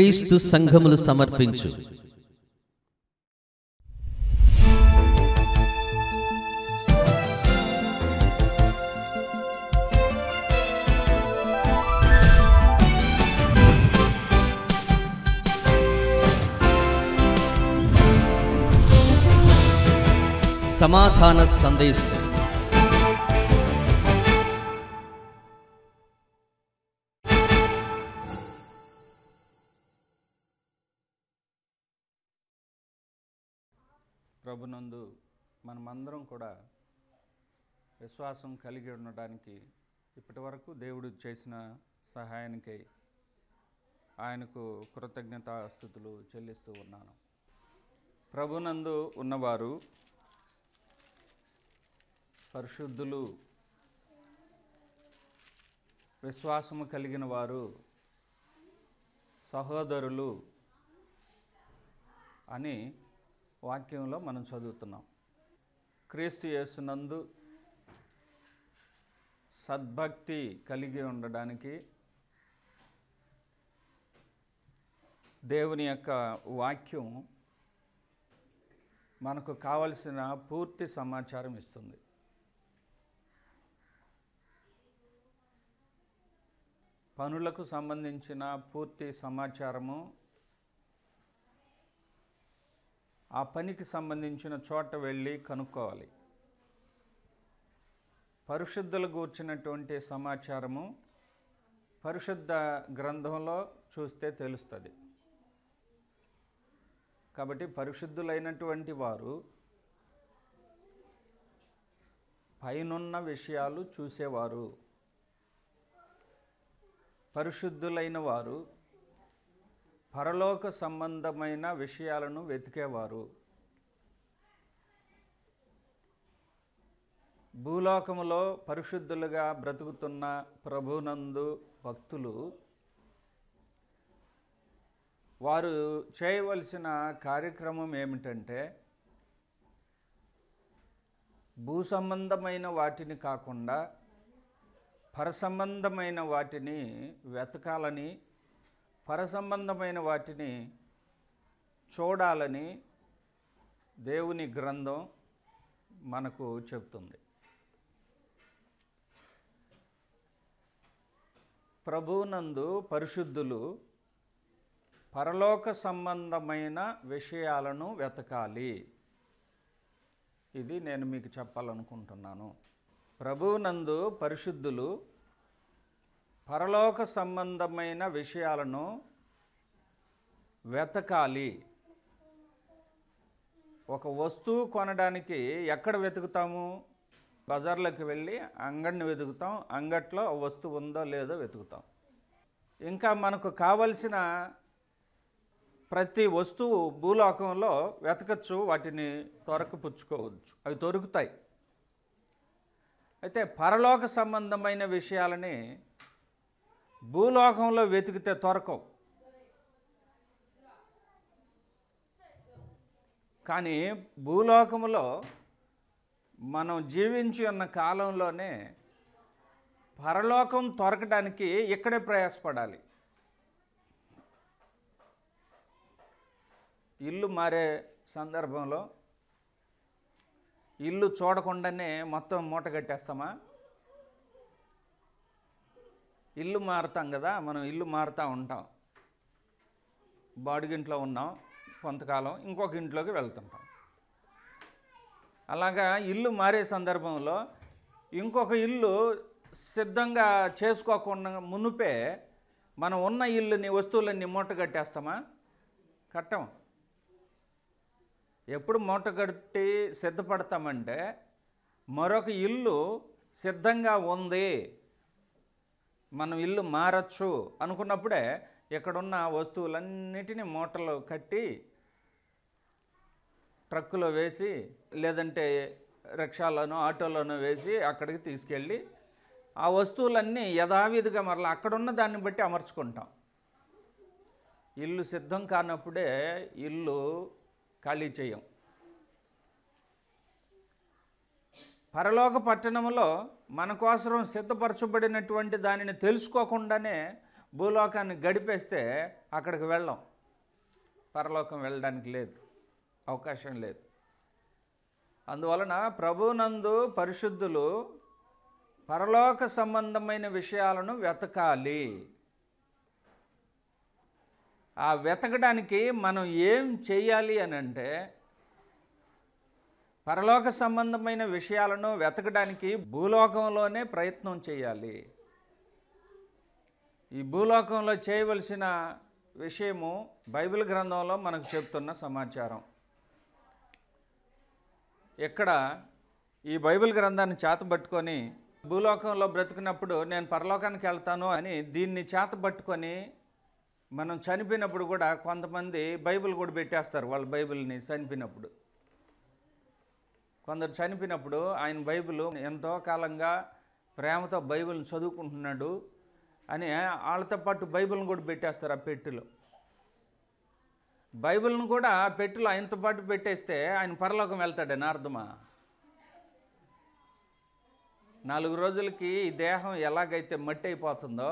క్రీస్తు సంఘములు సమర్పించు సమాధాన సందేశం ప్రభునందు మనమందరం కూడా విశ్వాసం కలిగి ఉండడానికి ఇప్పటి వరకు దేవుడు చేసిన సహాయానికై ఆయనకు కృతజ్ఞతాస్థుతులు చెల్లిస్తూ ఉన్నాను ప్రభునందు ఉన్నవారు పరిశుద్ధులు విశ్వాసము కలిగిన వారు సహోదరులు అని వాక్యంలో మనం చదువుతున్నాం క్రీస్తు యేసునందు సద్భక్తి కలిగి ఉండడానికి దేవుని యొక్క వాక్యం మనకు కావలసిన పూర్తి సమాచారం ఇస్తుంది పనులకు సంబంధించిన పూర్తి సమాచారము ఆ పనికి సంబంధించిన చోట వెళ్ళి కనుక్కోవాలి పరిశుద్ధులు గూర్చినటువంటి సమాచారము పరిశుద్ధ గ్రంథంలో చూస్తే తెలుస్తుంది కాబట్టి పరిశుద్ధులైనటువంటి వారు పైనున్న విషయాలు చూసేవారు పరిశుద్ధులైన వారు పరలోక సంబంధమైన విషయాలను వెతికేవారు భూలోకములో పరిశుద్ధులుగా బ్రతుకుతున్న ప్రభునందు భక్తులు వారు చేయవలసిన కార్యక్రమం ఏమిటంటే భూ సంబంధమైన వాటిని కాకుండా పరసంబంధమైన వాటిని వెతకాలని పరసంబంధమైన వాటిని చూడాలని దేవుని గ్రంథం మనకు చెప్తుంది ప్రభునందు పరిశుద్ధులు పరలోక సంబంధమైన విషయాలను వెతకాలి ఇది నేను మీకు చెప్పాలనుకుంటున్నాను ప్రభునందు పరిశుద్ధులు పరలోక సంబంధమైన విషయాలను వెతకాలి ఒక వస్తువు కొనడానికి ఎక్కడ వెతుకుతాము బజార్లోకి వెళ్ళి అంగడిని వెతుకుతాం అంగట్లో వస్తువు ఉందో లేదో వెతుకుతాం ఇంకా మనకు కావలసిన ప్రతి వస్తువు భూలోకంలో వెతకచ్చు వాటిని తొరకపుచ్చుకోవచ్చు అవి దొరుకుతాయి అయితే పరలోక సంబంధమైన విషయాలని భూలోకంలో వెతికితే తొరకవు కానీ భూలోకంలో మనం జీవించి ఉన్న కాలంలోనే పరలోకం తొరకడానికి ఇక్కడే ప్రయాసపడాలి ఇల్లు మారే సందర్భంలో ఇల్లు చూడకుండానే మొత్తం మూట కట్టేస్తామా ఇల్లు మారుతాం కదా మనం ఇల్లు మారుతూ ఉంటాం బాడుగింట్లో ఉన్నాం కొంతకాలం ఇంకొక ఇంట్లోకి వెళ్తుంటాం అలాగా ఇల్లు మారే సందర్భంలో ఇంకొక ఇల్లు సిద్ధంగా చేసుకోకుండా మునిపే మనం ఉన్న ఇల్లుని వస్తువులన్నీ మూట కట్టేస్తామా కట్టం ఎప్పుడు మూట కట్టి సిద్ధపడతామంటే మరొక ఇల్లు సిద్ధంగా ఉంది మనం ఇల్లు మారచ్చు అనుకున్నప్పుడే ఇక్కడున్న వస్తువులన్నిటినీ మోటార్లు కట్టి ట్రక్కులో వేసి లేదంటే రిక్షాలోనో ఆటోలోనో వేసి అక్కడికి తీసుకెళ్ళి ఆ వస్తువులన్నీ యథావిధిగా మరలా అక్కడున్న దాన్ని బట్టి అమర్చుకుంటాం ఇల్లు సిద్ధం కానప్పుడే ఇల్లు ఖాళీ చేయం పరలోక పట్టణంలో మన కోసం సిద్ధపరచబడినటువంటి దానిని తెలుసుకోకుండానే భూలోకాన్ని గడిపేస్తే అక్కడికి వెళ్ళాం పరలోకం వెళ్ళడానికి లేదు అవకాశం లేదు అందువలన ప్రభునందు పరిశుద్ధులు పరలోక సంబంధమైన విషయాలను వెతకాలి ఆ వెతకడానికి మనం ఏం చేయాలి అని అంటే పరలోక సంబంధమైన విషయాలను వెతకడానికి భూలోకంలోనే ప్రయత్నం చేయాలి ఈ భూలోకంలో చేయవలసిన విషయము బైబిల్ గ్రంథంలో మనకు చెప్తున్న సమాచారం ఇక్కడ ఈ బైబిల్ గ్రంథాన్ని చేతబట్టుకొని భూలోకంలో బ్రతికినప్పుడు నేను పరలోకానికి వెళ్తాను అని దీన్ని చేతబట్టుకొని మనం చనిపోయినప్పుడు కూడా కొంతమంది బైబిల్ కూడా పెట్టేస్తారు వాళ్ళ బైబిల్ని చనిపోయినప్పుడు కొందరు చనిపోయినప్పుడు ఆయన బైబిల్ ఎంతో కాలంగా ప్రేమతో బైబిల్ని చదువుకుంటున్నాడు అని వాళ్ళతో పాటు బైబిల్ని కూడా పెట్టేస్తారు ఆ పెట్టెలో బైబిల్ని కూడా పెట్టెలో ఆయనతో పాటు పెట్టేస్తే ఆయన పరలోకం వెళ్తాడని అర్థమా నాలుగు రోజులకి ఈ దేహం ఎలాగైతే మట్టి అయిపోతుందో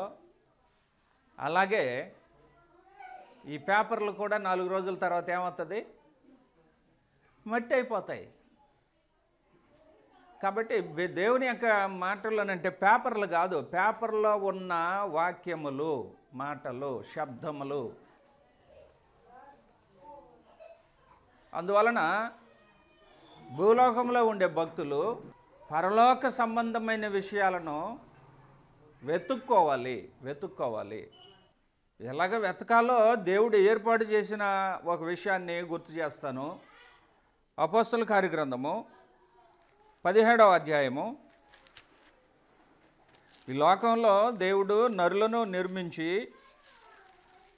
అలాగే ఈ పేపర్లు కూడా నాలుగు రోజుల తర్వాత ఏమవుతుంది మట్టి అయిపోతాయి కాబట్టి దేవుని యొక్క అంటే పేపర్లు కాదు పేపర్లో ఉన్న వాక్యములు మాటలు శబ్దములు అందువలన భూలోకంలో ఉండే భక్తులు పరలోక సంబంధమైన విషయాలను వెతుక్కోవాలి వెతుక్కోవాలి ఎలాగ వెతకాలో దేవుడు ఏర్పాటు చేసిన ఒక విషయాన్ని గుర్తు చేస్తాను అపోస్తల కార్యగ్రంథము పదిహేడవ అధ్యాయము ఈ లోకంలో దేవుడు నరులను నిర్మించి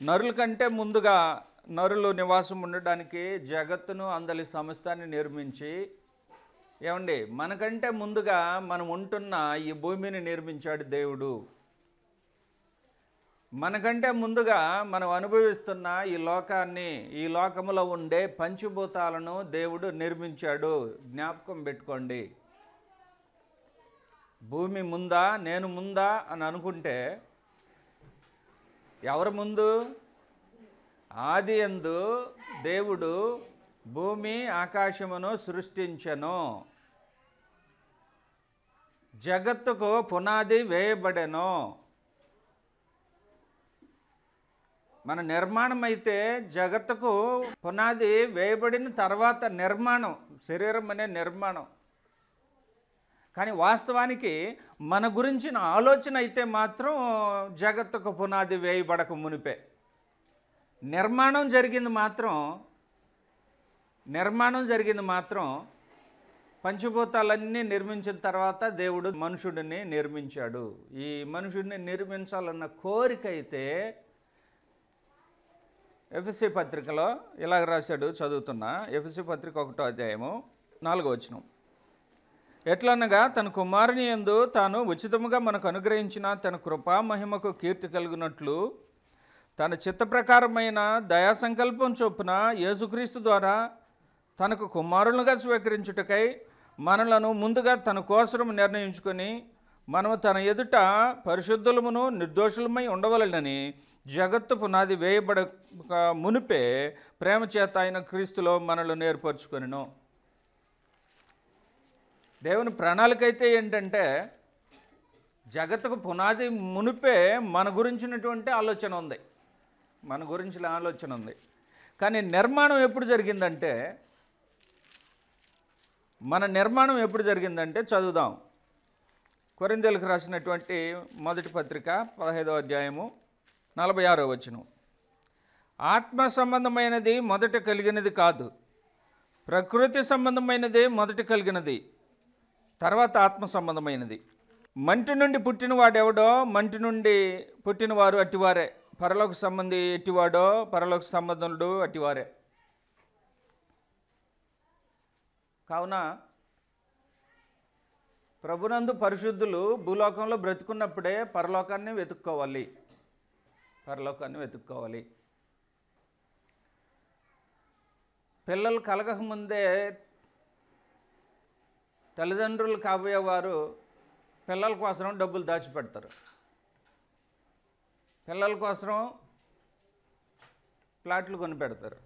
నరుల కంటే ముందుగా నరులు నివాసం ఉండడానికి జగత్తును అందలి సంస్థాన్ని నిర్మించి ఏమండి మనకంటే ముందుగా మనం ఉంటున్న ఈ భూమిని నిర్మించాడు దేవుడు మనకంటే ముందుగా మనం అనుభవిస్తున్న ఈ లోకాన్ని ఈ లోకములో ఉండే పంచభూతాలను దేవుడు నిర్మించాడు జ్ఞాపకం పెట్టుకోండి భూమి ముందా నేను ముందా అని అనుకుంటే ఎవరు ముందు ఆది ఎందు దేవుడు భూమి ఆకాశమును సృష్టించను జగత్తుకు పునాది వేయబడెను మన నిర్మాణం అయితే జగత్తుకు పునాది వేయబడిన తర్వాత నిర్మాణం శరీరం అనే నిర్మాణం కానీ వాస్తవానికి మన గురించిన ఆలోచన అయితే మాత్రం జగత్తుకు పునాది వేయబడక మునిపే నిర్మాణం జరిగింది మాత్రం నిర్మాణం జరిగింది మాత్రం పంచభూతాలన్నీ నిర్మించిన తర్వాత దేవుడు మనుషుడిని నిర్మించాడు ఈ మనుషుడిని నిర్మించాలన్న కోరిక అయితే ఎఫ్ఎస్సి పత్రికలో ఇలాగ రాశాడు చదువుతున్నా ఎఫ్ఎస్సి పత్రిక ఒకటో అధ్యాయము నాలుగో వచనం ఎట్లనగా తన కుమారుని ఎందు తాను ఉచితముగా మనకు అనుగ్రహించిన తన కృపా మహిమకు కీర్తి కలిగినట్లు తన చిత్త ప్రకారమైన దయా సంకల్పం చొప్పున యేసుక్రీస్తు ద్వారా తనకు కుమారులుగా స్వీకరించుటకై మనలను ముందుగా తన కోసం నిర్ణయించుకొని మనము తన ఎదుట పరిశుద్ధులమును నిర్దోషులమై ఉండవలనని జగత్తు పునాది వేయబడ మునిపే ప్రేమ చేత ఆయన క్రీస్తులో మనల్ని ఏర్పరచుకొనిను దేవుని ప్రణాళిక అయితే ఏంటంటే జగత్తుకు పునాది మునిపే మన గురించినటువంటి ఆలోచన ఉంది మన గురించిన ఆలోచన ఉంది కానీ నిర్మాణం ఎప్పుడు జరిగిందంటే మన నిర్మాణం ఎప్పుడు జరిగిందంటే చదువుదాం కొరిందేలకు రాసినటువంటి మొదటి పత్రిక పదహైదవ అధ్యాయము నలభై ఆరో వచనం ఆత్మ సంబంధమైనది మొదట కలిగినది కాదు ప్రకృతి సంబంధమైనదే మొదట కలిగినది తర్వాత ఆత్మ సంబంధమైనది మంటి నుండి పుట్టినవాడెవడో మంటి నుండి పుట్టినవారు అట్టివారే పరలోక సంబంధి ఎట్టివాడో పరలోక సంబంధుడు అట్టివారే కావున ప్రభునందు పరిశుద్ధులు భూలోకంలో బ్రతుకున్నప్పుడే పరలోకాన్ని వెతుక్కోవాలి పరలోకాన్ని వెతుక్కోవాలి పిల్లలు కలగకముందే తల్లిదండ్రులు కాబోయేవారు పిల్లల కోసం డబ్బులు దాచిపెడతారు పిల్లల కోసం ప్లాట్లు కొనిపెడతారు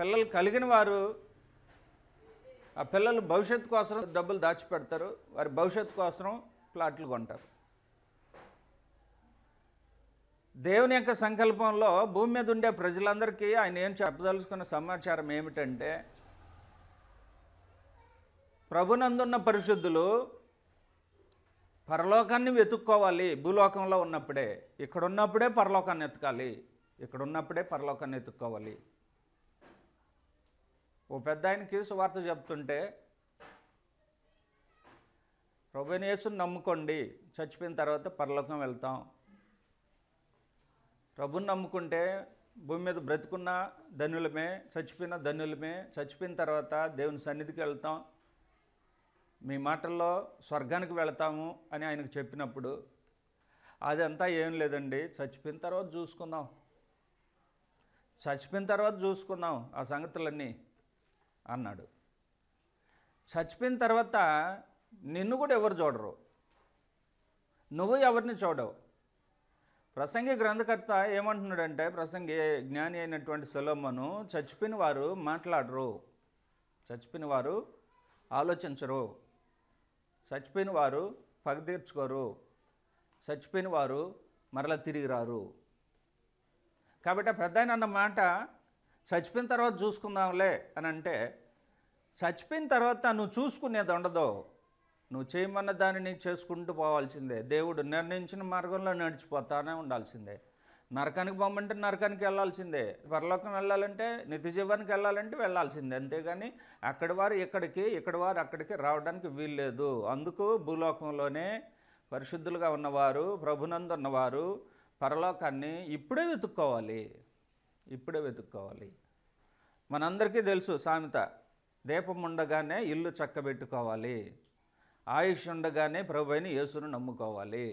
పిల్లలు కలిగిన వారు ఆ పిల్లలు భవిష్యత్తు కోసం డబ్బులు దాచిపెడతారు వారి భవిష్యత్తు కోసం ప్లాట్లు కొంటారు దేవుని యొక్క సంకల్పంలో భూమి మీద ఉండే ప్రజలందరికీ ఆయన ఏం చెప్పదలుచుకున్న సమాచారం ఏమిటంటే ప్రభునందున్న పరిశుద్ధులు పరలోకాన్ని వెతుక్కోవాలి భూలోకంలో ఉన్నప్పుడే ఇక్కడున్నప్పుడే పరలోకాన్ని ఎతకాలి ఇక్కడున్నప్పుడే పరలోకాన్ని ఎత్తుక్కోవాలి ఓ పెద్ద ఆయనకి వార్త చెప్తుంటే ప్రభునేసుని నమ్ముకోండి చచ్చిపోయిన తర్వాత పరలోకం వెళ్తాం ప్రభుని నమ్ముకుంటే భూమి మీద బ్రతుకున్న ధనులమే చచ్చిపోయిన ధనులమే చచ్చిపోయిన తర్వాత దేవుని సన్నిధికి వెళ్తాం మీ మాటల్లో స్వర్గానికి వెళతాము అని ఆయనకు చెప్పినప్పుడు అదంతా ఏం లేదండి చచ్చిపోయిన తర్వాత చూసుకుందాం చచ్చిపోయిన తర్వాత చూసుకుందాం ఆ సంగతులన్నీ అన్నాడు చచ్చిపోయిన తర్వాత నిన్ను కూడా ఎవరు చూడరు నువ్వు ఎవరిని చూడవు ప్రసంగి గ్రంథకర్త ఏమంటున్నాడంటే ప్రసంగి జ్ఞాని అయినటువంటి సులోమను చచ్చిపోయిన వారు మాట్లాడరు చచ్చిపోయిన వారు ఆలోచించరు చచ్చిపోయిన వారు పగదీర్చుకోరు చచ్చిపోయిన వారు మరలా తిరిగి రారు కాబట్టి పెద్ద అన్న మాట చచ్చిపోయిన తర్వాత చూసుకుందాంలే అని అంటే చచ్చిపోయిన తర్వాత నువ్వు చూసుకునేది ఉండదు నువ్వు చేయమన్న దానిని చేసుకుంటూ పోవాల్సిందే దేవుడు నిర్ణయించిన మార్గంలో నడిచిపోతానే ఉండాల్సిందే నరకానికి పోమంటే నరకానికి వెళ్ళాల్సిందే పరలోకం వెళ్ళాలంటే నిత్య జీవానికి వెళ్ళాలంటే వెళ్ళాల్సిందే అంతేగాని అక్కడి వారు ఇక్కడికి ఇక్కడి వారు అక్కడికి రావడానికి వీల్లేదు అందుకు భూలోకంలోనే పరిశుద్ధులుగా ఉన్నవారు ప్రభునందు ఉన్నవారు పరలోకాన్ని ఇప్పుడే వెతుక్కోవాలి ఇప్పుడే వెతుక్కోవాలి మనందరికీ తెలుసు సామెత దీపం ఉండగానే ఇల్లు చక్కబెట్టుకోవాలి ఆయుష్ ఉండగానే ప్రభువైన యేసును నమ్ముకోవాలి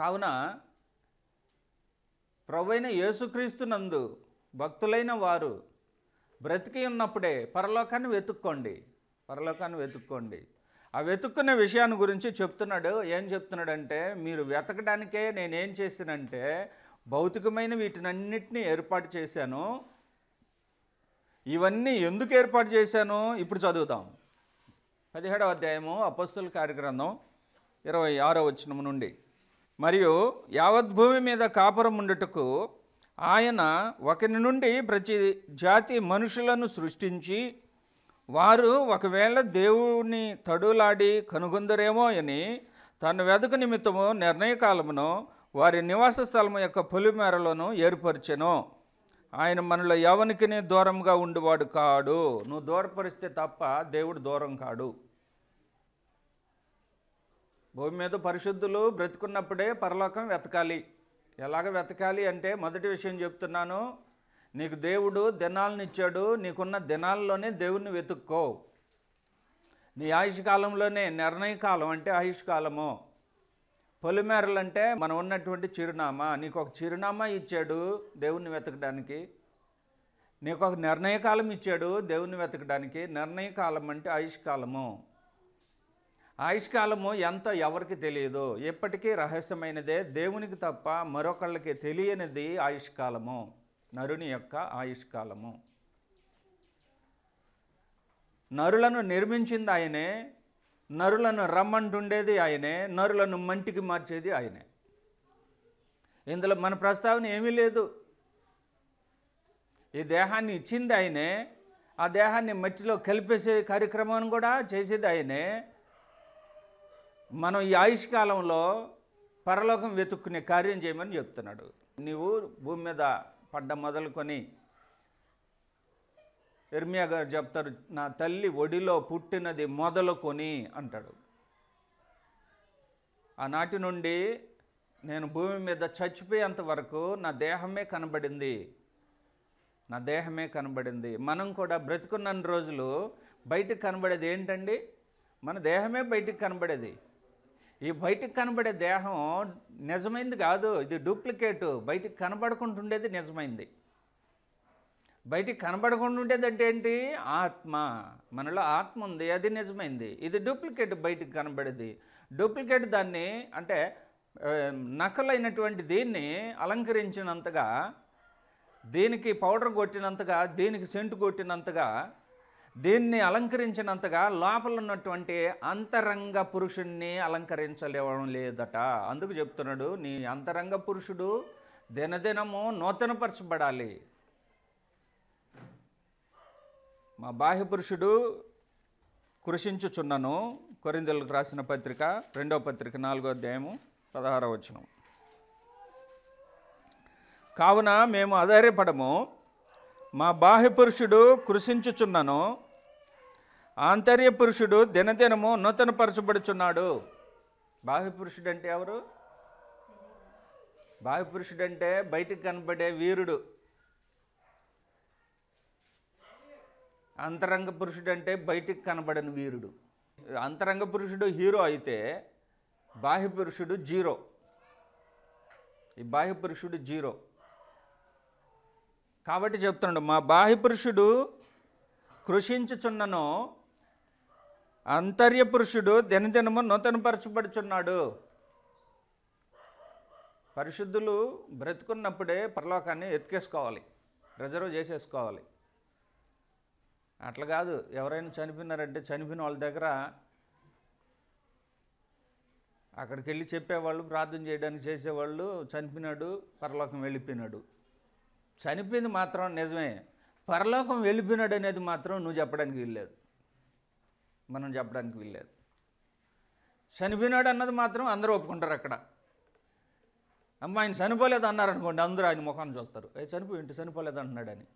కావున ప్రభువైన నందు భక్తులైన వారు బ్రతికి ఉన్నప్పుడే పరలోకాన్ని వెతుక్కోండి పరలోకాన్ని వెతుక్కోండి ఆ వెతుక్కునే విషయాన్ని గురించి చెప్తున్నాడు ఏం చెప్తున్నాడంటే మీరు వెతకడానికే నేనేం చేశానంటే భౌతికమైన వీటినన్నిటినీ ఏర్పాటు చేశాను ఇవన్నీ ఎందుకు ఏర్పాటు చేశాను ఇప్పుడు చదువుతాం పదిహేడవ అధ్యాయము అపస్తుల కార్యగ్రంథం ఇరవై ఆరో వచనము నుండి మరియు యావద్భూమి మీద కాపురం ఉండటకు ఆయన ఒకరి నుండి ప్రతి జాతి మనుషులను సృష్టించి వారు ఒకవేళ దేవుని తడులాడి కనుగొందరేమో అని తన వెదక నిమిత్తము నిర్ణయకాలమును వారి నివాస స్థలము యొక్క పొలిమేరలోను ఏర్పరిచెను ఆయన మనలో ఎవరికిని దూరంగా ఉండేవాడు కాడు నువ్వు దూరపరిస్తే తప్ప దేవుడు దూరం కాడు భూమి మీద పరిశుద్ధులు బ్రతుకున్నప్పుడే పరలోకం వెతకాలి ఎలాగ వెతకాలి అంటే మొదటి విషయం చెప్తున్నాను నీకు దేవుడు ఇచ్చాడు నీకున్న దినాల్లోనే దేవుణ్ణి వెతుక్కో నీ ఆయుష్ కాలంలోనే నిర్ణయకాలం అంటే ఆయుష్ కాలము పొలిమేరలు అంటే మనం ఉన్నటువంటి చిరునామా నీకు ఒక చిరునామా ఇచ్చాడు దేవుణ్ణి వెతకడానికి నీకు ఒక నిర్ణయకాలం ఇచ్చాడు దేవుణ్ణి వెతకడానికి నిర్ణయకాలం అంటే ఆయుష్కాలము ఆయుష్కాలము ఎంత ఎవరికి తెలియదు ఎప్పటికీ రహస్యమైనదే దేవునికి తప్ప మరొకళ్ళకి తెలియనిది ఆయుష్కాలము నరుని యొక్క ఆయుష్కాలము నరులను నిర్మించింది ఆయనే నరులను రమ్మంటుండేది ఆయనే నరులను మంటికి మార్చేది ఆయనే ఇందులో మన ప్రస్తావన ఏమీ లేదు ఈ దేహాన్ని ఇచ్చింది ఆయనే ఆ దేహాన్ని మట్టిలో కలిపేసే కార్యక్రమాన్ని కూడా చేసేది ఆయనే మనం ఈ ఆయుష్కాలంలో పరలోకం వెతుక్కునే కార్యం చేయమని చెప్తున్నాడు నీవు భూమి మీద పడ్డ మొదలుకొని ఎర్మియా గారు చెప్తారు నా తల్లి ఒడిలో పుట్టినది మొదలుకొని అంటాడు ఆనాటి నుండి నేను భూమి మీద చచ్చిపోయేంత వరకు నా దేహమే కనబడింది నా దేహమే కనబడింది మనం కూడా బ్రతుకున్న రోజులు బయటకు కనబడేది ఏంటండి మన దేహమే బయటకు కనబడేది ఈ బయటకు కనబడే దేహం నిజమైంది కాదు ఇది డూప్లికేటు బయటకు కనబడుకుంటుండేది నిజమైంది బయటికి కనబడకుండా ఉండేది అంటే ఏంటి ఆత్మ మనలో ఆత్మ ఉంది అది నిజమైంది ఇది డూప్లికేట్ బయటికి కనబడేది డూప్లికేట్ దాన్ని అంటే నకలైనటువంటి దీన్ని అలంకరించినంతగా దీనికి పౌడర్ కొట్టినంతగా దీనికి సెంటు కొట్టినంతగా దీన్ని అలంకరించినంతగా లోపల ఉన్నటువంటి అంతరంగ పురుషుణ్ణి అలంకరించలేవడం లేదట అందుకు చెప్తున్నాడు నీ అంతరంగ పురుషుడు దినదినము నూతనపరచబడాలి మా బాహ్య పురుషుడు కృషించుచున్నను కొరిందలకు రాసిన పత్రిక రెండవ పత్రిక నాలుగో అధ్యాయము పదహారవ వచనం కావున మేము అధైర్యపడము మా బాహ్య పురుషుడు కృషించుచున్నను ఆంతర్య పురుషుడు దినదినము నూతన పరచబడుచున్నాడు బాహ్య పురుషుడు అంటే ఎవరు బాహ్య పురుషుడు అంటే బయటికి కనబడే వీరుడు అంతరంగ పురుషుడు అంటే బయటికి కనబడని వీరుడు అంతరంగ పురుషుడు హీరో అయితే బాహ్య పురుషుడు జీరో ఈ బాహ్య పురుషుడు జీరో కాబట్టి చెప్తున్నాడు మా బాహ్య పురుషుడు కృషించుచున్నను అంతర్య పురుషుడు దినదినము నూతనపరచబడుచున్నాడు పరిశుద్ధులు బ్రతుకున్నప్పుడే పరలోకాన్ని ఎత్తుకేసుకోవాలి రిజర్వ్ చేసేసుకోవాలి అట్లా కాదు ఎవరైనా చనిపోయినారంటే చనిపోయిన వాళ్ళ దగ్గర అక్కడికి వెళ్ళి చెప్పేవాళ్ళు ప్రార్థన చేయడానికి చేసేవాళ్ళు చనిపోయినాడు పరలోకం వెళ్ళిపోయినాడు చనిపోయింది మాత్రం నిజమే పరలోకం వెళ్ళిపోయినాడు అనేది మాత్రం నువ్వు చెప్పడానికి వీల్లేదు మనం చెప్పడానికి వీల్లేదు చనిపోయినాడు అన్నది మాత్రం అందరూ ఒప్పుకుంటారు అక్కడ అమ్మ ఆయన చనిపోలేదు అన్నారనుకోండి అందరూ ఆయన ముఖాన్ని చూస్తారు ఏ చనిపోయి చనిపోలేదు అంటున్నాడని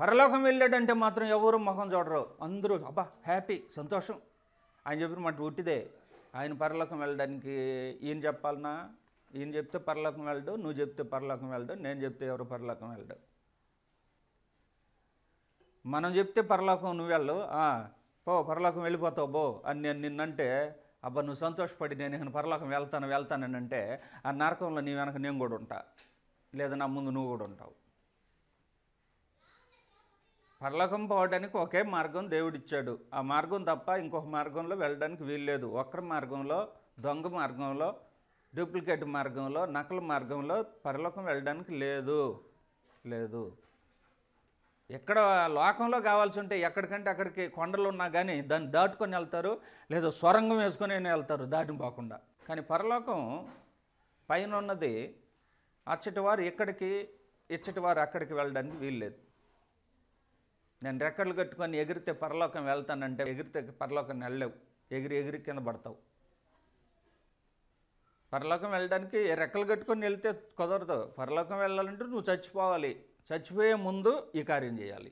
పరలోకం వెళ్ళాడంటే మాత్రం ఎవరు ముఖం చూడరు అందరూ అబ్బా హ్యాపీ సంతోషం ఆయన చెప్పిన మాట ఉట్టిదే ఆయన పరలోకం వెళ్ళడానికి ఈయన చెప్పాలన్నా ఈయన చెప్తే పరలోకం వెళ్ళడు నువ్వు చెప్తే పరలోకం వెళ్ళడు నేను చెప్తే ఎవరు పరలోకం వెళ్ళడు మనం చెప్తే పరలోకం నువ్వు వెళ్ళు పో పరలోకం వెళ్ళిపోతావు బో అని నేను నిన్నంటే అబ్బా నువ్వు సంతోషపడి నేను ఇక పరలోకం వెళ్తాను వెళ్తానని అంటే ఆ నరకంలో నీ వెనక నేను కూడా ఉంటా లేదా నా ముందు నువ్వు కూడా ఉంటావు పరలోకం పోవడానికి ఒకే మార్గం దేవుడిచ్చాడు ఆ మార్గం తప్ప ఇంకొక మార్గంలో వెళ్ళడానికి వీల్లేదు ఒక్కరి మార్గంలో దొంగ మార్గంలో డూప్లికేట్ మార్గంలో నకల మార్గంలో పరలోకం వెళ్ళడానికి లేదు లేదు ఎక్కడ లోకంలో కావాల్సి ఉంటే ఎక్కడికంటే అక్కడికి కొండలు ఉన్నా కానీ దాన్ని దాటుకొని వెళ్తారు లేదా సొరంగం వేసుకొని వెళ్తారు దాటిని పోకుండా కానీ పరలోకం పైన ఉన్నది అచ్చటివారు ఇక్కడికి ఇచ్చటివారు అక్కడికి వెళ్ళడానికి వీల్లేదు నేను రెక్కలు కట్టుకొని ఎగిరితే పరలోకం వెళ్తానంటే ఎగిరితే పరలోకం వెళ్ళలేవు ఎగిరి ఎగిరి కింద పడతావు పరలోకం వెళ్ళడానికి రెక్కలు కట్టుకొని వెళ్తే కుదరదు పరలోకం వెళ్ళాలంటే నువ్వు చచ్చిపోవాలి చచ్చిపోయే ముందు ఈ కార్యం చేయాలి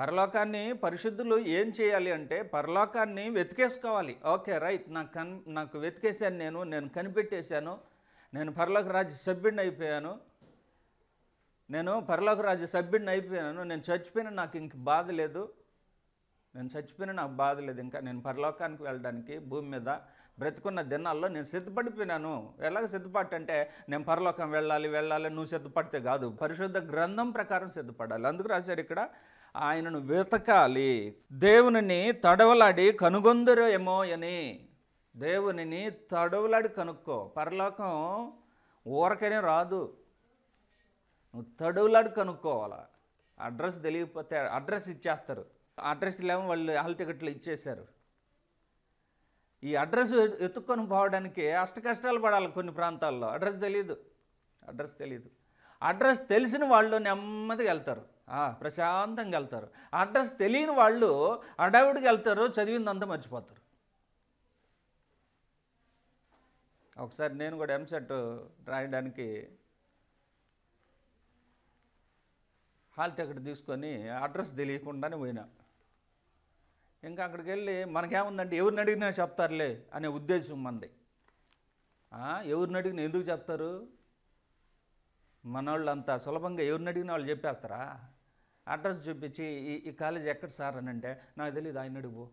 పరలోకాన్ని పరిశుద్ధులు ఏం చేయాలి అంటే పరలోకాన్ని వెతికేసుకోవాలి ఓకే రైట్ నాకు కన్ నాకు వెతికేశాను నేను నేను కనిపెట్టేశాను నేను పరలోక రాజ్య సభ్యుడిని అయిపోయాను నేను పరలోక రాజ్య సభ్యుడిని అయిపోయాను నేను చచ్చిపోయినా నాకు ఇంక బాధ లేదు నేను చచ్చిపోయినా నాకు బాధ లేదు ఇంకా నేను పరలోకానికి వెళ్ళడానికి భూమి మీద బ్రతుకున్న దినాల్లో నేను సిద్ధపడిపోయినాను ఎలాగ సిద్ధపడ్డ అంటే నేను పరలోకం వెళ్ళాలి వెళ్ళాలి నువ్వు సిద్ధపడితే కాదు పరిశుద్ధ గ్రంథం ప్రకారం సిద్ధపడాలి అందుకు రాశారు ఇక్కడ ఆయనను వెతకాలి దేవునిని తడవలాడి కనుగొందరేమో అని దేవునిని తడవలాడి కనుక్కో పరలోకం ఊరకనే రాదు నువ్వు తడువులాడు కనుక్కోవాలా అడ్రస్ తెలియకపోతే అడ్రస్ ఇచ్చేస్తారు అడ్రస్ లేమో వాళ్ళు హాల్ టికెట్లు ఇచ్చేశారు ఈ అడ్రస్ ఎత్తుక్కొని పోవడానికి అష్ట కష్టాలు పడాలి కొన్ని ప్రాంతాల్లో అడ్రస్ తెలియదు అడ్రస్ తెలియదు అడ్రస్ తెలిసిన వాళ్ళు నెమ్మదిగా వెళ్తారు ప్రశాంతంగా వెళ్తారు అడ్రస్ తెలియని వాళ్ళు అడవిడికి వెళ్తారు చదివిందంతా మర్చిపోతారు ఒకసారి నేను కూడా ఎంసెట్ రాయడానికి హాల్ టికెట్ తీసుకొని అడ్రస్ తెలియకుండానే పోయినా ఇంకా అక్కడికి వెళ్ళి మనకేముందంటే ఎవరిని అడిగినా చెప్తారులే అనే ఉద్దేశం మంది ఎవరిని అడిగిన ఎందుకు చెప్తారు మనోళ్ళు అంత సులభంగా ఎవరిని అడిగిన వాళ్ళు చెప్పేస్తారా అడ్రస్ చూపించి ఈ ఈ కాలేజ్ ఎక్కడ సార్ అని అంటే నాకు తెలియదు ఆయన అడుగు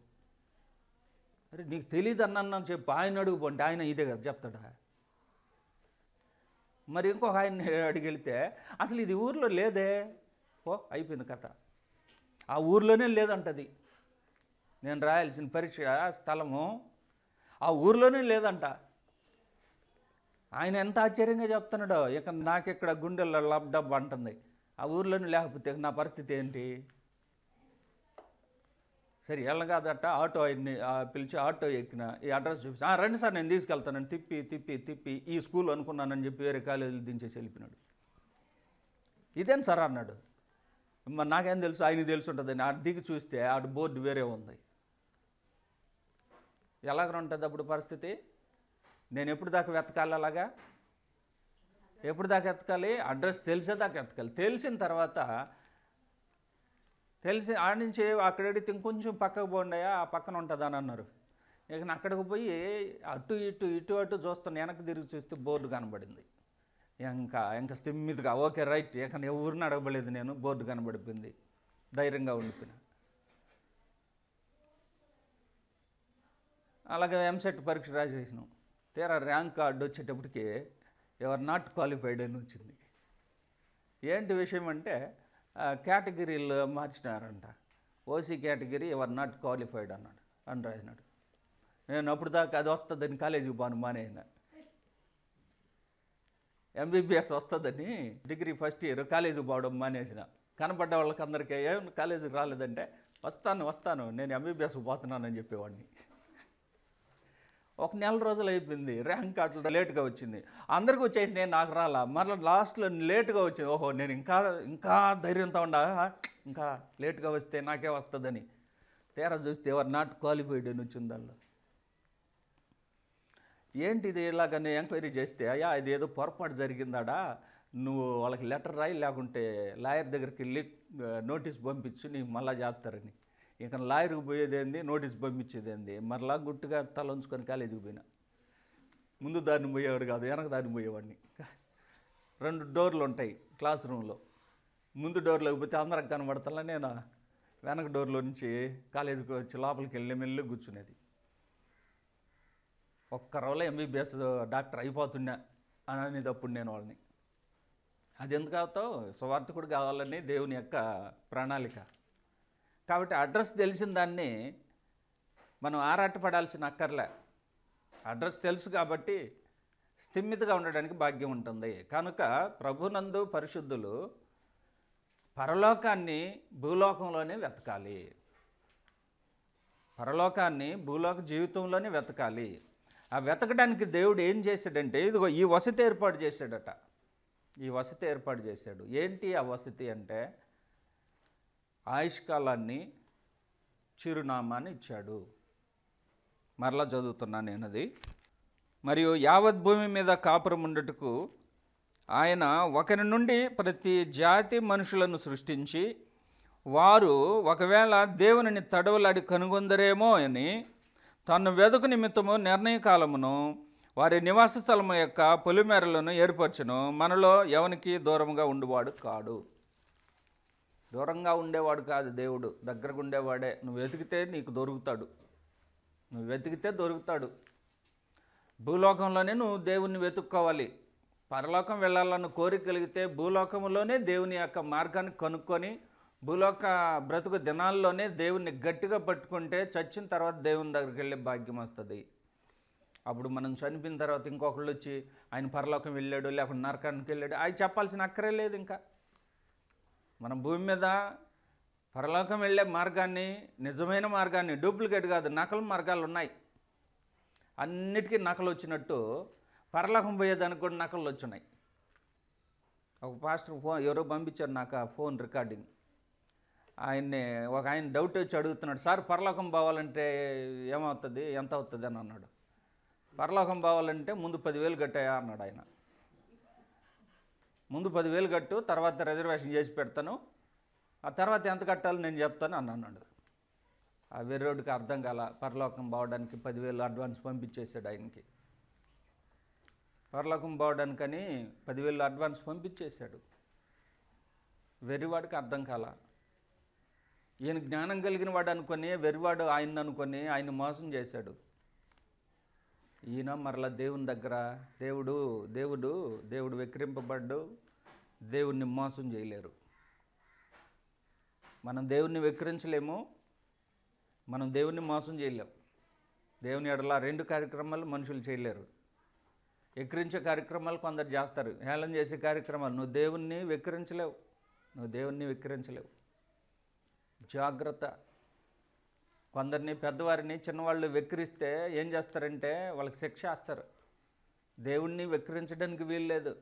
అరే నీకు తెలియదు అన్నాను చెప్పి ఆయన అడుగు అంటే ఆయన ఇదే కదా చెప్తాడా మరి ఇంకొక ఆయన అడిగి వెళ్తే అసలు ఇది ఊర్లో లేదే ఓ అయిపోయింది కథ ఆ ఊర్లోనే లేదంటది నేను రాయాల్సిన పరీక్ష స్థలము ఆ ఊర్లోనే లేదంట ఆయన ఎంత ఆశ్చర్యంగా చెప్తున్నాడో ఇక నాకు ఇక్కడ గుండెల్లో లబ్డబ్ అంటుంది ఆ ఊర్లోనే లేకపోతే నా పరిస్థితి ఏంటి సరే వెళ్ళగాదట ఆటో ఆయన్ని పిలిచి ఆటో ఎక్కిన ఈ అడ్రస్ చూపిస్తా రండి సార్ నేను తీసుకెళ్తానని తిప్పి తిప్పి తిప్పి ఈ స్కూల్ అనుకున్నానని చెప్పి వేరే కాలేజీలు దించేసి వెళ్ళిపోయినాడు ఇదేం సార్ అన్నాడు నాకేం తెలుసు ఆయన తెలిసి ఉంటుంది ఆడ దిగి చూస్తే ఆడ బోర్డు వేరే ఉంది ఎలాగ ఉంటుంది అప్పుడు పరిస్థితి నేను ఎప్పుడు దాకా వెతకాలి అలాగా ఎప్పుడు దాకా ఎతకాలి అడ్రస్ తెలిసే దాకా ఎతకాలి తెలిసిన తర్వాత తెలిసి ఆడ నుంచి అక్కడ అడిగితే ఇంకొంచెం పక్కకు పోండియా ఆ పక్కన ఉంటుంది అని అన్నారు ఇక అక్కడికి పోయి అటు ఇటు ఇటు అటు చూస్తున్నాను వెనక్కి తిరిగి చూస్తే బోర్డు కనబడింది ఇంకా ఇంకా స్టెమ్ మీదుగా ఓకే రైట్ ఎక్కడ ఎవరిని అడగబడలేదు నేను బోర్డు కనబడిపోయింది ధైర్యంగా ఉండిపోయిన అలాగే ఎంసెట్ పరీక్ష రాసేసినాం తీరా ర్యాంక్ కార్డు వచ్చేటప్పటికి ఎవరు నాట్ క్వాలిఫైడ్ అని వచ్చింది ఏంటి విషయం అంటే కేటగిరీలు మార్చినారంట ఓసీ కేటగిరీ ఎవరు నాట్ క్వాలిఫైడ్ అన్నాడు అని రాసినాడు నేను అప్పుడు దాకా అది వస్తుందని కాలేజీకి పోను మానేయన ఎంబీబీఎస్ వస్తుందని డిగ్రీ ఫస్ట్ ఇయర్ కాలేజీకి పోవడం మానేసిన కనపడ్డ వాళ్ళకి అందరికీ ఏం కాలేజీకి రాలేదంటే వస్తాను వస్తాను నేను ఎంబీబీఎస్కి పోతున్నానని చెప్పేవాడిని ఒక నెల రోజులు అయిపోయింది ర్యాంక్ కార్డులు లేట్గా వచ్చింది అందరికి వచ్చేసి నేను నాకు రాలా మరలా లాస్ట్లో లేట్గా వచ్చింది ఓహో నేను ఇంకా ఇంకా ధైర్యంతో ఉండ ఇంకా లేట్గా వస్తే నాకే వస్తుందని తీరా చూస్తే ఎవరు నాట్ క్వాలిఫైడ్ అని వచ్చిందాళ్ళు ఏంటి ఇలాగ ఇలాగనే ఎంక్వైరీ చేస్తే అయ్యా ఇది ఏదో పొరపాటు జరిగిందాడా నువ్వు వాళ్ళకి లెటర్ రాయి లేకుంటే లాయర్ దగ్గరికి వెళ్ళి నోటీస్ పంపించు నీకు మళ్ళా చేస్తారని ఇంకా లాయర్కి పోయేదేంది నోటీస్ పంపించేదేంది మరలా గుట్టుగా తల ఉంచుకొని కాలేజీకి పోయినా ముందు దాన్ని పోయేవాడు కాదు వెనక దాన్ని పోయేవాడిని రెండు డోర్లు ఉంటాయి క్లాస్ రూమ్లో ముందు డోర్లోకి పోతే అందరికి కనబడతలా నేను వెనక డోర్లో నుంచి కాలేజీకి వచ్చి లోపలికి వెళ్ళి మెల్లి కూర్చునేది ఒక్క రోజులో ఎంబీబీఎస్ డాక్టర్ అయిపోతుండే అని అనేటప్పుడు నేను వాళ్ళని అది ఎందుకు అవుతావు సువార్థకుడు కావాలని దేవుని యొక్క ప్రణాళిక కాబట్టి అడ్రస్ తెలిసిన దాన్ని మనం ఆరాటపడాల్సిన అక్కర్లే అడ్రస్ తెలుసు కాబట్టి స్థిమితగా ఉండడానికి భాగ్యం ఉంటుంది కనుక ప్రభునందు పరిశుద్ధులు పరలోకాన్ని భూలోకంలోనే వెతకాలి పరలోకాన్ని భూలోక జీవితంలోనే వెతకాలి ఆ వెతకడానికి దేవుడు ఏం చేశాడంటే ఇదిగో ఈ వసతి ఏర్పాటు చేశాడట ఈ వసతి ఏర్పాటు చేశాడు ఏంటి ఆ వసతి అంటే ఆయుష్కాలాన్ని చిరునామాని ఇచ్చాడు మరలా చదువుతున్నా నేనది మరియు యావత్ భూమి మీద కాపురం ఉండటకు ఆయన ఒకరి నుండి ప్రతి జాతి మనుషులను సృష్టించి వారు ఒకవేళ దేవుని తడవలాడి కనుగొందరేమో అని తను వెదుకు నిమిత్తము నిర్ణయ కాలమును వారి నివాస స్థలము యొక్క పొలిమేరలను ఏర్పరచును మనలో ఎవనికి దూరంగా ఉండేవాడు కాడు దూరంగా ఉండేవాడు కాదు దేవుడు దగ్గరకు ఉండేవాడే నువ్వు వెతికితే నీకు దొరుకుతాడు నువ్వు వెతికితే దొరుకుతాడు భూలోకంలోనే నువ్వు దేవుణ్ణి వెతుక్కోవాలి పరలోకం వెళ్ళాలన్న కోరిక కలిగితే భూలోకంలోనే దేవుని యొక్క మార్గాన్ని కనుక్కొని భూలోక బ్రతుకు దినాల్లోనే దేవుణ్ణి గట్టిగా పట్టుకుంటే చచ్చిన తర్వాత దేవుని దగ్గరికి వెళ్ళే భాగ్యం వస్తుంది అప్పుడు మనం చనిపోయిన తర్వాత ఇంకొకళ్ళు వచ్చి ఆయన పరలోకం వెళ్ళాడు లేకుండా నరకానికి వెళ్ళాడు అవి చెప్పాల్సిన అక్కరే లేదు ఇంకా మనం భూమి మీద పరలోకం వెళ్ళే మార్గాన్ని నిజమైన మార్గాన్ని డూప్లికేట్ కాదు నకలు మార్గాలు ఉన్నాయి అన్నిటికీ నకలు వచ్చినట్టు పరలోకం పోయేదానికి కూడా నకలు వచ్చినాయి ఒక పాస్టర్ ఫోన్ ఎవరో పంపించారు నాకు ఆ ఫోన్ రికార్డింగ్ ఆయన్ని ఒక ఆయన డౌట్ వచ్చి అడుగుతున్నాడు సార్ పరలోకం పోవాలంటే ఏమవుతుంది ఎంత అవుతుంది అని అన్నాడు పరలోకం పోవాలంటే ముందు పదివేలు కట్టాయా అన్నాడు ఆయన ముందు పదివేలు కట్టు తర్వాత రిజర్వేషన్ చేసి పెడతాను ఆ తర్వాత ఎంత కట్టాలో నేను చెప్తాను అని అన్నాడు ఆ వెర్రోడ్కి అర్థం కాల పరలోకం పోవడానికి పదివేలు అడ్వాన్స్ పంపించేశాడు ఆయనకి పరలోకం పోవడానికని పదివేలు అడ్వాన్స్ పంపించేశాడు వెర్రివాడికి అర్థం కాలా ఈయన జ్ఞానం కలిగిన వాడు అనుకొని వెరివాడు ఆయన అనుకొని ఆయన మోసం చేశాడు ఈయన మరలా దేవుని దగ్గర దేవుడు దేవుడు దేవుడు విక్రింపబడ్డు దేవుణ్ణి మోసం చేయలేరు మనం దేవుణ్ణి వెక్రించలేము మనం దేవుణ్ణి మోసం చేయలేము దేవుని ఎడల రెండు కార్యక్రమాలు మనుషులు చేయలేరు వెక్రించే కార్యక్రమాలు కొందరు చేస్తారు హేళన చేసే కార్యక్రమాలు నువ్వు దేవుణ్ణి వెక్రించలేవు నువ్వు దేవుణ్ణి వెక్రించలేవు జాగ్రత్త కొందరిని పెద్దవారిని చిన్నవాళ్ళు వెక్కిరిస్తే ఏం చేస్తారంటే వాళ్ళకి శిక్ష వేస్తారు దేవుణ్ణి వెక్కిరించడానికి వీల్లేదు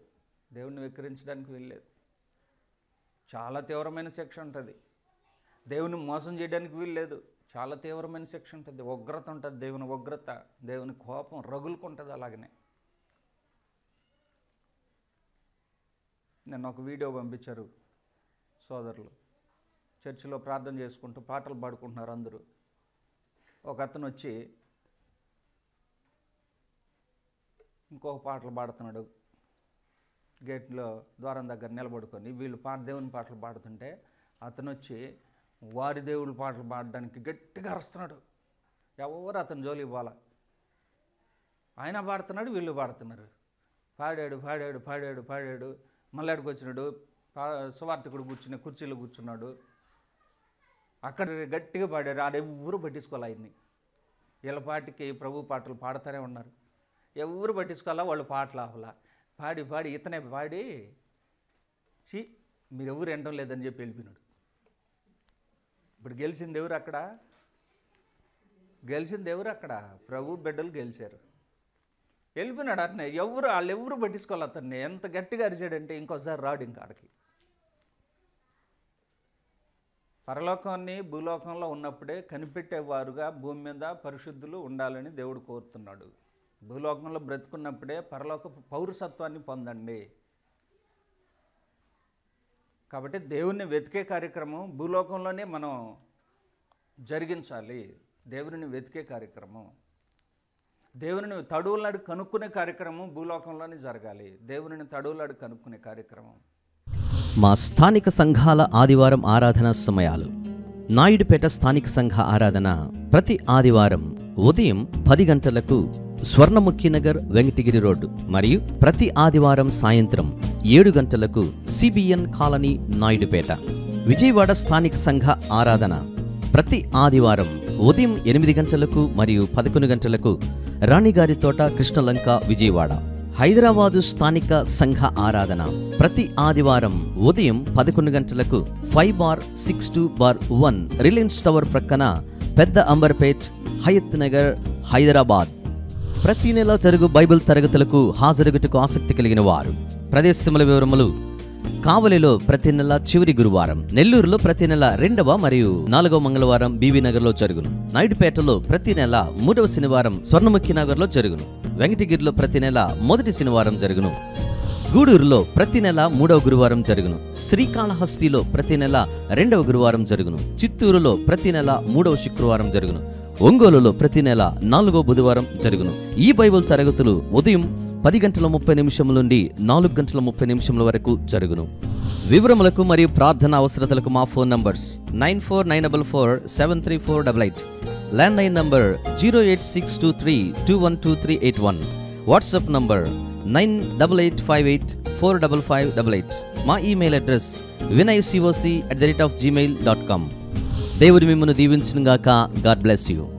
దేవుణ్ణి వెక్కిరించడానికి వీల్లేదు చాలా తీవ్రమైన శిక్ష ఉంటుంది దేవుని మోసం చేయడానికి వీల్లేదు చాలా తీవ్రమైన శిక్ష ఉంటుంది ఉగ్రత ఉంటుంది దేవుని ఉగ్రత దేవుని కోపం రగులుకుంటుంది అలాగనే నేను ఒక వీడియో పంపించారు సోదరులు చర్చిలో ప్రార్థన చేసుకుంటూ పాటలు పాడుకుంటున్నారు అందరూ ఒక అతను వచ్చి ఇంకొక పాటలు పాడుతున్నాడు గేట్లో ద్వారం దగ్గర నిలబడుకొని వీళ్ళు పా దేవుని పాటలు పాడుతుంటే అతను వచ్చి వారి దేవుడి పాటలు పాడడానికి గట్టిగా అరుస్తున్నాడు ఎవరు అతను జోలి ఇవ్వాల ఆయన పాడుతున్నాడు వీళ్ళు పాడుతున్నారు పాడాడు పాడాడు పాడాడు పాడాడు మల్లాడికి వచ్చినాడు సువార్థకుడు కూర్చుని కుర్చీలో కూర్చున్నాడు అక్కడ గట్టిగా పాడారు ఆడెవ్వరూ పట్టించుకోవాలి ఆయన్ని వీళ్ళ పాటికి ప్రభు పాటలు పాడుతూనే ఉన్నారు ఎవరు పట్టించుకోవాలా వాళ్ళు పాటలు ఆపలా పాడి పాడి ఇతనే పాడి మీరు ఎవరు వినడం లేదని చెప్పి వెళ్ళిపోయినాడు ఇప్పుడు గెలిచింది ఎవరు అక్కడ గెలిచింది ఎవరు అక్కడ ప్రభు బిడ్డలు గెలిచారు వెళ్ళిపోయినాడు అతనే ఎవరు వాళ్ళు ఎవరు పట్టించుకోవాలి అతన్ని ఎంత గట్టిగా అరిచాడంటే ఇంకోసారి రాడు ఇంకా ఆడికి పరలోకాన్ని భూలోకంలో ఉన్నప్పుడే కనిపెట్టేవారుగా భూమి మీద పరిశుద్ధులు ఉండాలని దేవుడు కోరుతున్నాడు భూలోకంలో బ్రతుకున్నప్పుడే పరలోక పౌరసత్వాన్ని పొందండి కాబట్టి దేవుణ్ణి వెతికే కార్యక్రమం భూలోకంలోనే మనం జరిగించాలి దేవుని వెతికే కార్యక్రమం దేవుని తడువులాడు కనుక్కునే కార్యక్రమం భూలోకంలోనే జరగాలి దేవుని తడువులాడు కనుక్కునే కార్యక్రమం మా స్థానిక సంఘాల ఆదివారం ఆరాధన సమయాలు నాయుడుపేట స్థానిక సంఘ ఆరాధన ప్రతి ఆదివారం ఉదయం పది గంటలకు స్వర్ణముఖి నగర్ వెంకటగిరి రోడ్డు మరియు ప్రతి ఆదివారం సాయంత్రం ఏడు గంటలకు సిబిఎన్ కాలనీ నాయుడుపేట విజయవాడ స్థానిక సంఘ ఆరాధన ప్రతి ఆదివారం ఉదయం ఎనిమిది గంటలకు మరియు పదకొండు గంటలకు రాణిగారి తోట కృష్ణలంక విజయవాడ హైదరాబాదు స్థానిక సంఘ ఆరాధన ప్రతి ఆదివారం ఉదయం పదకొండు గంటలకు five bar six two bar one Reliance tower ప్రక్కన పెద్ద అంబర్పేట్ హయత్ నగర్ హైదరాబాద్ ప్రతి నెల జరుగు బైబిల్ తరగతులకు హాజరుగుటకు ఆసక్తి కలిగిన వారు ప్రదేశముల వివరములు కావలిలో ప్రతి నెల చివరి గురువారం నెల్లూరులో ప్రతి నెల రెండవ మరియు నాలుగవ మంగళవారం బీవీ నగర్లో జరుగును నాయుడుపేటలో ప్రతి నెల మూడవ శనివారం స్వర్ణముఖి నగర్లో జరుగును వెంకటగిరిలో ప్రతి నెల మొదటి శనివారం జరుగును గూడూరులో ప్రతి నెల మూడవ గురువారం జరుగును శ్రీకాళహస్తిలో ప్రతి నెల రెండవ గురువారం జరుగును చిత్తూరులో ప్రతి నెల మూడవ శుక్రవారం జరుగును ఒంగోలులో ప్రతి నెల నాలుగో బుధవారం జరుగును ఈ బైబుల్ తరగతులు ఉదయం పది గంటల ముప్పై నిమిషం నుండి నాలుగు గంటల ముప్పై నిమిషముల వరకు జరుగును వివరములకు మరియు ప్రార్థన అవసరతలకు మా phone numbers nine four nine double four seven three four double eight landline number zero eight six two three two one two three eight one WhatsApp number nine double eight five eight four double five double eight మా email address Vinay COC at the rate of Gmail dot com దేవుడు మిమ్మల్ని దీవించునుగాక God bless you